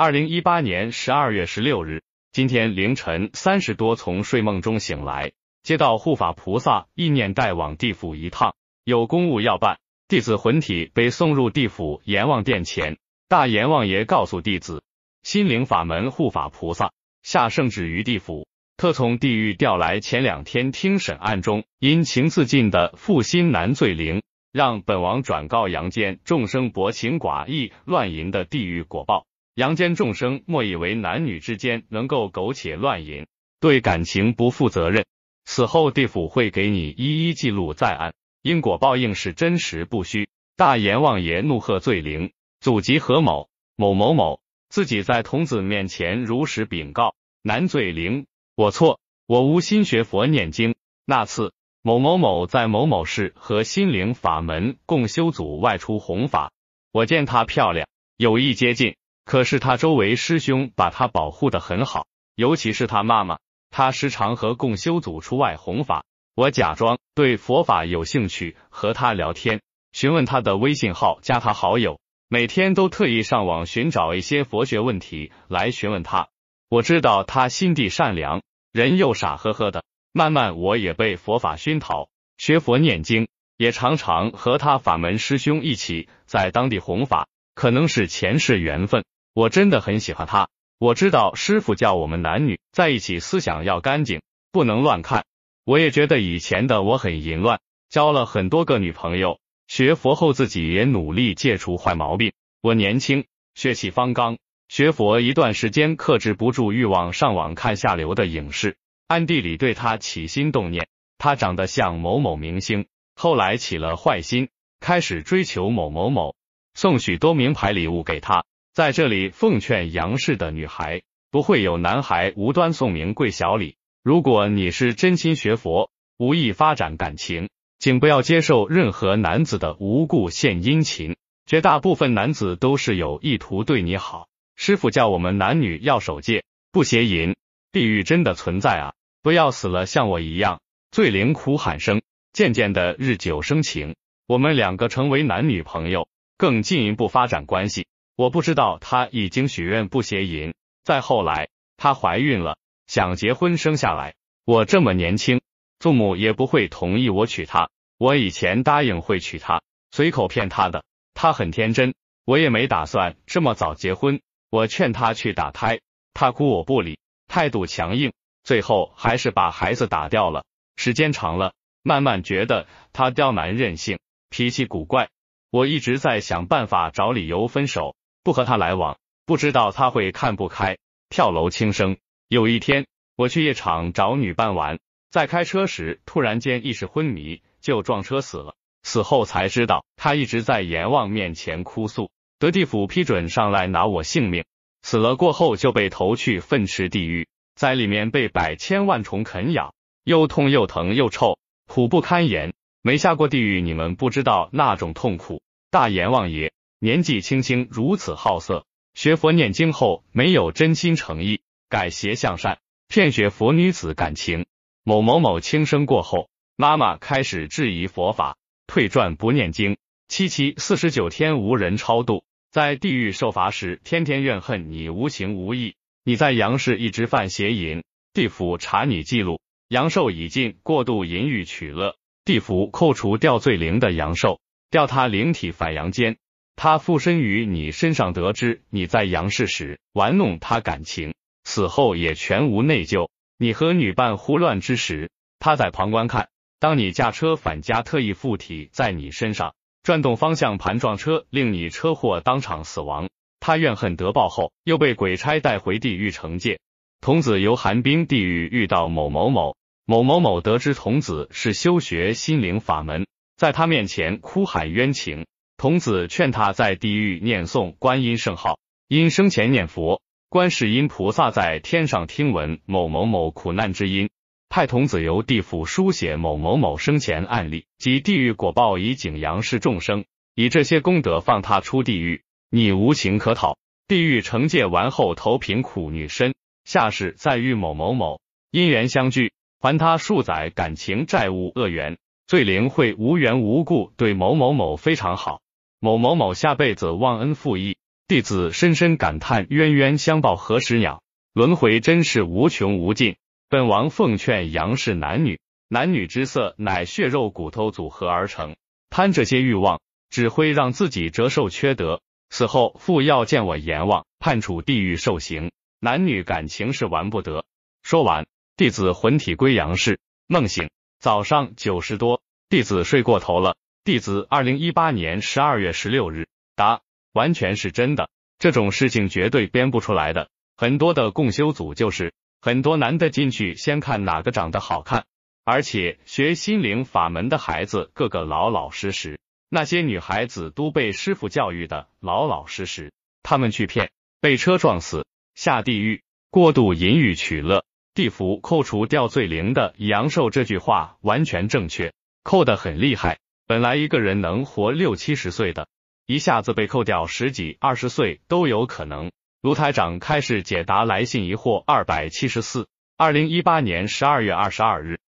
二零一八年十二月十六日，今天凌晨三十多，从睡梦中醒来，接到护法菩萨意念带往地府一趟，有公务要办。弟子魂体被送入地府阎王殿前，大阎王爷告诉弟子，心灵法门护法菩萨下圣旨于地府，特从地狱调来前两天听审案中因情自尽的负心男罪灵，让本王转告阳间众生薄情寡义、乱淫的地狱果报。阳间众生莫以为男女之间能够苟且乱淫，对感情不负责任，死后地府会给你一一记录在案，因果报应是真实不虚。大阎王爷怒喝：“罪灵，祖籍何某，某某某，自己在童子面前如实禀告。”男罪灵：“我错，我无心学佛念经。那次，某某某在某某市和心灵法门共修组外出弘法，我见她漂亮，有意接近。”可是他周围师兄把他保护的很好，尤其是他妈妈。他时常和共修组出外弘法。我假装对佛法有兴趣，和他聊天，询问他的微信号，加他好友。每天都特意上网寻找一些佛学问题来询问他。我知道他心地善良，人又傻呵呵的。慢慢我也被佛法熏陶，学佛念经，也常常和他法门师兄一起在当地弘法。可能是前世缘分。我真的很喜欢他。我知道师傅叫我们男女在一起，思想要干净，不能乱看。我也觉得以前的我很淫乱，交了很多个女朋友。学佛后，自己也努力戒除坏毛病。我年轻，血气方刚，学佛一段时间，克制不住欲望，上网看下流的影视，暗地里对他起心动念。他长得像某某明星，后来起了坏心，开始追求某某某，送许多名牌礼物给他。在这里奉劝杨氏的女孩，不会有男孩无端送名贵小礼。如果你是真心学佛，无意发展感情，请不要接受任何男子的无故献殷勤。绝大部分男子都是有意图对你好。师傅叫我们男女要守戒，不邪淫。地狱真的存在啊！不要死了像我一样，醉灵苦喊声。渐渐的，日久生情，我们两个成为男女朋友，更进一步发展关系。我不知道他已经许愿不邪淫。再后来她怀孕了，想结婚生下来。我这么年轻，父母也不会同意我娶她。我以前答应会娶她，随口骗她的。她很天真，我也没打算这么早结婚。我劝她去打胎，她哭我不理，态度强硬。最后还是把孩子打掉了。时间长了，慢慢觉得她刁蛮任性，脾气古怪。我一直在想办法找理由分手。不和他来往，不知道他会看不开，跳楼轻生。有一天，我去夜场找女伴玩，在开车时突然间意识昏迷，就撞车死了。死后才知道，他一直在阎王面前哭诉，得地府批准上来拿我性命。死了过后就被投去粪池地狱，在里面被百千万虫啃咬，又痛又疼又臭，苦不堪言。没下过地狱，你们不知道那种痛苦。大阎王爷。年纪轻轻如此好色，学佛念经后没有真心诚意改邪向善，骗学佛女子感情。某某某轻生过后，妈妈开始质疑佛法，退转不念经，七七四十九天无人超度，在地狱受罚时天天怨恨你无情无义。你在阳世一直犯邪淫，地府查你记录，阳寿已尽，过度淫欲取乐，地府扣除掉罪灵的阳寿，吊他灵体返阳间。他附身于你身上，得知你在杨氏时玩弄他感情，死后也全无内疚。你和女伴胡乱之时，他在旁观看。当你驾车返家，特意附体在你身上，转动方向盘撞车，令你车祸当场死亡。他怨恨得报后，又被鬼差带回地狱惩戒。童子由寒冰地狱遇到某某某某某某，得知童子是修学心灵法门，在他面前哭喊冤情。童子劝他在地狱念诵观音圣号，因生前念佛，观世音菩萨在天上听闻某某某苦难之音，派童子由地府书写某某某生前案例及地狱果报，以景阳世众生，以这些功德放他出地狱。你无情可讨，地狱惩戒完后投贫苦女身，下世再遇某某某，因缘相聚，还他数载感情债务恶缘，罪灵会无缘无故对某某某非常好。某某某下辈子忘恩负义，弟子深深感叹冤冤相报何时了，轮回真是无穷无尽。本王奉劝杨氏男女，男女之色乃血肉骨头组合而成，贪这些欲望只会让自己折寿缺德，死后要见我阎王，判处地狱受刑。男女感情是玩不得。说完，弟子魂体归杨氏。梦醒，早上九时多，弟子睡过头了。弟子二零一八年十二月十六日答：完全是真的，这种事情绝对编不出来的。很多的共修组就是很多男的进去先看哪个长得好看，而且学心灵法门的孩子个个老老实实，那些女孩子都被师傅教育的老老实实，他们去骗，被车撞死，下地狱，过度淫欲取乐，地府扣除掉罪灵的阳寿，这句话完全正确，扣的很厉害。本来一个人能活六七十岁的，一下子被扣掉十几、二十岁都有可能。卢台长开始解答来信疑惑，二百七十四，二零一八年十二月二十二日。